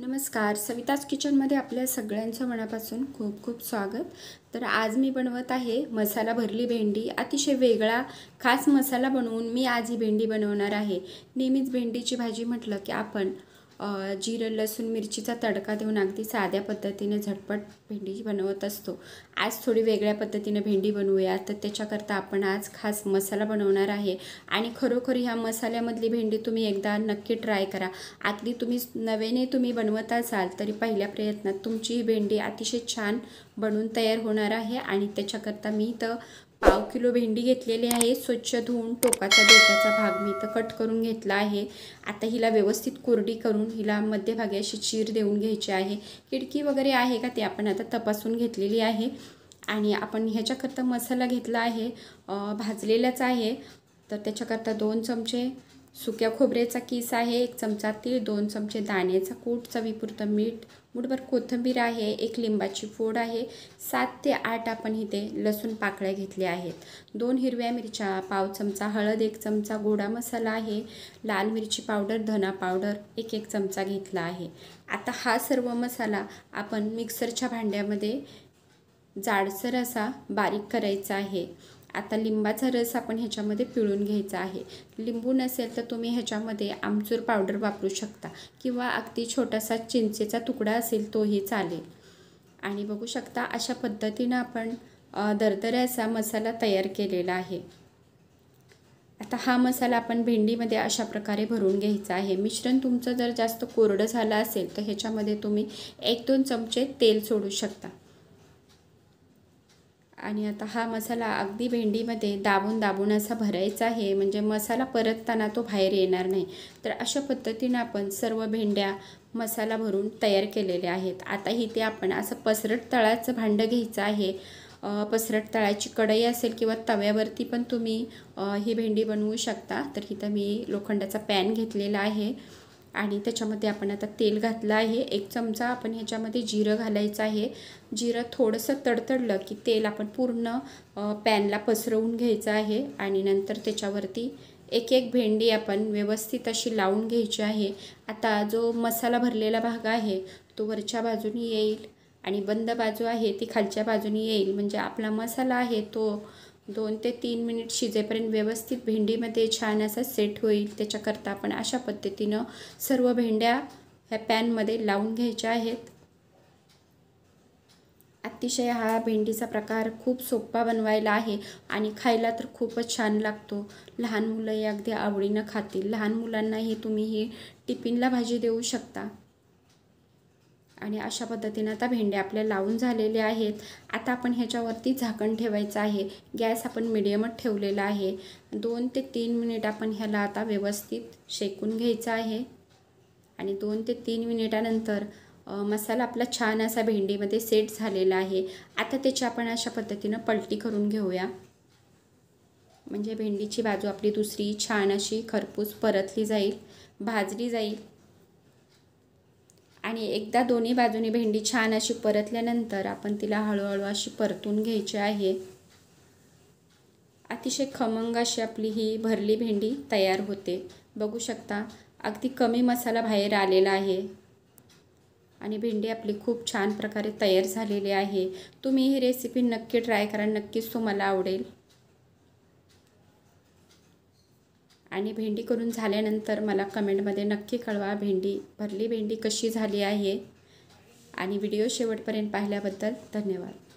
नमस्कार सविताज किचनमध्ये आपल्या सगळ्यांचं मनापासून खूप खूप स्वागत तर आज मी बनवत आहे मसाला भरली भेंडी अतिशय वेगळा खास मसाला बनवून मी आज ही भेंडी बनवणार आहे नेहमीच भेंडीची भाजी म्हटलं की आपण जिरं लसूण मिरचीचा तडका देऊन अगदी साध्या पद्धतीने झटपट भेंडी बनवत असतो आज थोडी वेगळ्या पद्धतीने भेंडी बनवूया तर त्याच्याकरता आपण आज खास मसाला बनवणार आहे आणि खरोखर ह्या मसाल्यामधली भेंडी तुम्ही एकदा नक्की ट्राय करा आगली तुम्ही नव्याने तुम्ही बनवत असाल तरी पहिल्या प्रयत्नात तुमची ही भेंडी अतिशय छान बनून तयार होणार आहे आणि त्याच्याकरता मी तर पाव किलो भेंडी घेतलेली आहे स्वच्छ धुवून टोकाचा डोक्याचा भाग मी इथं कट करून घेतला आहे आता हिला व्यवस्थित कोरडी करून हिला मध्यभागी अशी चीर देऊन घ्यायची आहे खिडकी वगैरे आहे का ते आपण आता तपासून घेतलेली आहे आणि आपण ह्याच्याकरता मसाला घेतला आहे भाजलेलाच आहे तर त्याच्याकरता दोन चमचे सुक्या खोबऱ्याचा किस आहे एक चमचा तीळ दोन चमचे दाण्याचा कूट चवीपुरतं मीठ मुठभर कोथिंबीर आहे एक लिंबाची फोड आहे सात ते आठ आपण इथे लसूण पाकळ्या घेतल्या आहेत दोन हिरव्या मिरच्या पाव चमचा हळद एक चमचा गोडा मसाला आहे लाल मिरची पावडर धना पावडर एक एक चमचा घेतला आहे आता हा सर्व मसाला आपण मिक्सरच्या भांड्यामध्ये जाडसर असा बारीक करायचा आहे आता लिंबाचा रस आपण ह्याच्यामध्ये पिळून घ्यायचा आहे लिंबू नसेल तर तुम्ही ह्याच्यामध्ये आमचूर पावडर वापरू शकता किंवा अगदी छोटासा चिंचेचा तुकडा असेल तोही चालेल आणि बघू शकता अशा पद्धतीनं आपण दरदऱ्याचा मसाला तयार केलेला आहे आता हा मसाला आपण भेंडीमध्ये अशा प्रकारे भरून घ्यायचा आहे मिश्रण तुमचं जर जास्त कोरडं झालं असेल तर ह्याच्यामध्ये तुम्ही एक दोन चमचे तेल सोडू शकता आणि आता हा मसाला अगदी भेंडीमध्ये दाबून दाबून असा भरायचा आहे म्हणजे मसाला परतताना तो बाहेर येणार नाही तर अशा पद्धतीनं आपण सर्व भेंड्या मसाला भरून तयार केलेल्या आहेत आता इथे आपण असं पसरट तळाचं भांडं घ्यायचं आहे पसरट तळाची कढई असेल किंवा तव्यावरती पण तुम्ही ही भेंडी बनवू शकता तर इथं मी लोखंडाचा पॅन घेतलेला आहे आणि त्याच्यामध्ये आपण आता तेल घातलं आहे एक चमचा आपण ह्याच्यामध्ये जिरं घालायचं आहे जिरं थोडंसं तडतडलं की तेल आपण पूर्ण पॅनला पसरवून घ्यायचं आहे आणि नंतर त्याच्यावरती एक एक भेंडी आपण व्यवस्थित अशी लावून घ्यायची आहे आता जो मसाला भरलेला भाग आहे तो वरच्या बाजूनी येईल आणि बंद बाजू आहे ती खालच्या बाजूनी येईल म्हणजे आपला मसाला आहे तो दोन ते तीन मिनिट शिजेपर्यंत व्यवस्थित भेंडीमध्ये छान असा सेट होईल त्याच्याकरता आपण अशा पद्धतीनं सर्व भेंड्या ह्या पॅनमध्ये लावून घ्यायच्या आहेत अतिशय हा भेंडीचा प्रकार खूप सोपा बनवायला आहे आणि खायला तर खूपच छान लागतो लहान मुलं हे अगदी आवडीनं खातील लहान मुलांनाही तुम्ही ही टिफिनला भाजी देऊ शकता आणि अशा पद्धतीनं आता भेंडे आपल्या लावून झालेले आहेत आता आपण ह्याच्यावरती झाकण ठेवायचं आहे गॅस आपण मिडियमच ठेवलेला आहे दोन ते तीन मिनिट आपण ह्याला आता व्यवस्थित शेकून घ्यायचं आहे आणि दोन ते तीन मिनिटानंतर मसाला आपला छान असा भेंडीमध्ये सेट झालेला आहे आता त्याची आपण अशा पद्धतीनं पलटी करून घेऊया म्हणजे भेंडीची बाजू आपली दुसरी छान अशी खरपूस परतली जाईल भाजली जाईल आणि एकदा दोन्ही बाजूनी भेंडी छान अशी परतल्यानंतर आपण तिला हळूहळू अशी परतून घ्यायची आहे अतिशय खमंग अशी आपली ही भरली भेंडी तयार होते बघू शकता अगदी कमी मसाला बाहेर आलेला आहे आणि भेंडी आपली खूप छान प्रकारे तयार झालेली आहे तुम्ही ही रेसिपी नक्की ट्राय करा नक्कीच तुम्हाला आवडेल आणि भेंडी करून झाल्यानंतर मला कमेंटमध्ये नक्की कळवा भेंडी भरली भेंडी कशी झाली आहे आणि व्हिडिओ शेवटपर्यंत पाहिल्याबद्दल धन्यवाद